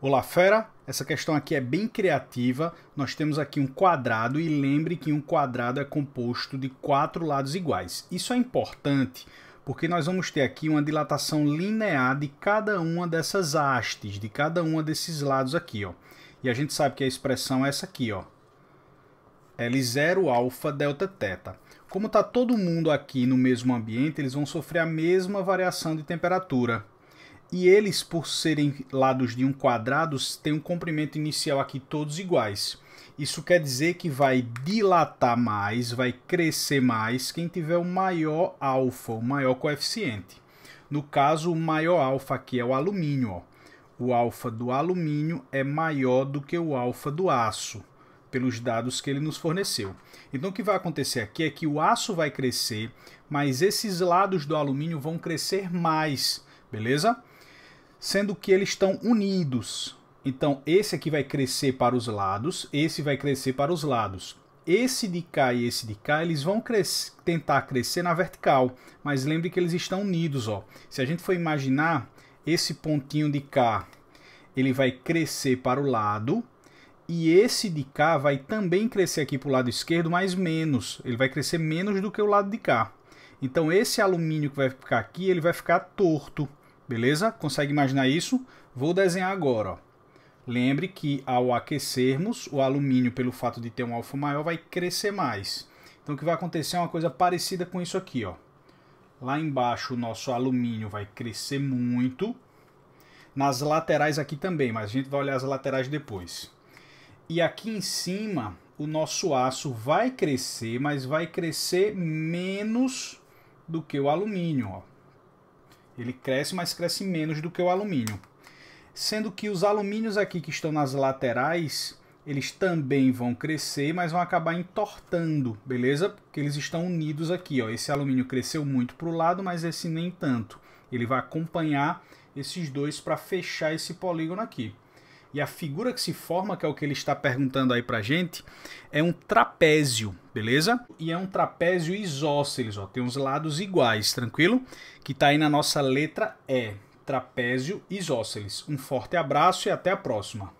Olá, fera! Essa questão aqui é bem criativa. Nós temos aqui um quadrado e lembre que um quadrado é composto de quatro lados iguais. Isso é importante porque nós vamos ter aqui uma dilatação linear de cada uma dessas hastes, de cada um desses lados aqui. Ó. E a gente sabe que a expressão é essa aqui, ó. L0 alfa delta teta. Como está todo mundo aqui no mesmo ambiente, eles vão sofrer a mesma variação de temperatura. E eles, por serem lados de um quadrado, têm um comprimento inicial aqui todos iguais. Isso quer dizer que vai dilatar mais, vai crescer mais quem tiver o maior alfa, o maior coeficiente. No caso, o maior alfa aqui é o alumínio. Ó. O alfa do alumínio é maior do que o alfa do aço, pelos dados que ele nos forneceu. Então, o que vai acontecer aqui é que o aço vai crescer, mas esses lados do alumínio vão crescer mais, beleza? sendo que eles estão unidos. Então, esse aqui vai crescer para os lados, esse vai crescer para os lados. Esse de cá e esse de cá, eles vão cres tentar crescer na vertical, mas lembre que eles estão unidos. Ó. Se a gente for imaginar, esse pontinho de cá ele vai crescer para o lado, e esse de cá vai também crescer aqui para o lado esquerdo, mas menos. Ele vai crescer menos do que o lado de cá. Então, esse alumínio que vai ficar aqui, ele vai ficar torto. Beleza? Consegue imaginar isso? Vou desenhar agora. Ó. Lembre que ao aquecermos, o alumínio, pelo fato de ter um alfa maior, vai crescer mais. Então o que vai acontecer é uma coisa parecida com isso aqui. Ó. Lá embaixo o nosso alumínio vai crescer muito. Nas laterais aqui também, mas a gente vai olhar as laterais depois. E aqui em cima o nosso aço vai crescer, mas vai crescer menos do que o alumínio. Ó. Ele cresce, mas cresce menos do que o alumínio. Sendo que os alumínios aqui que estão nas laterais, eles também vão crescer, mas vão acabar entortando, beleza? Porque eles estão unidos aqui, ó. Esse alumínio cresceu muito para o lado, mas esse nem tanto. Ele vai acompanhar esses dois para fechar esse polígono aqui. E a figura que se forma, que é o que ele está perguntando aí pra gente, é um trapézio, beleza? E é um trapézio isósceles, ó, tem uns lados iguais, tranquilo? Que tá aí na nossa letra E, trapézio isósceles. Um forte abraço e até a próxima.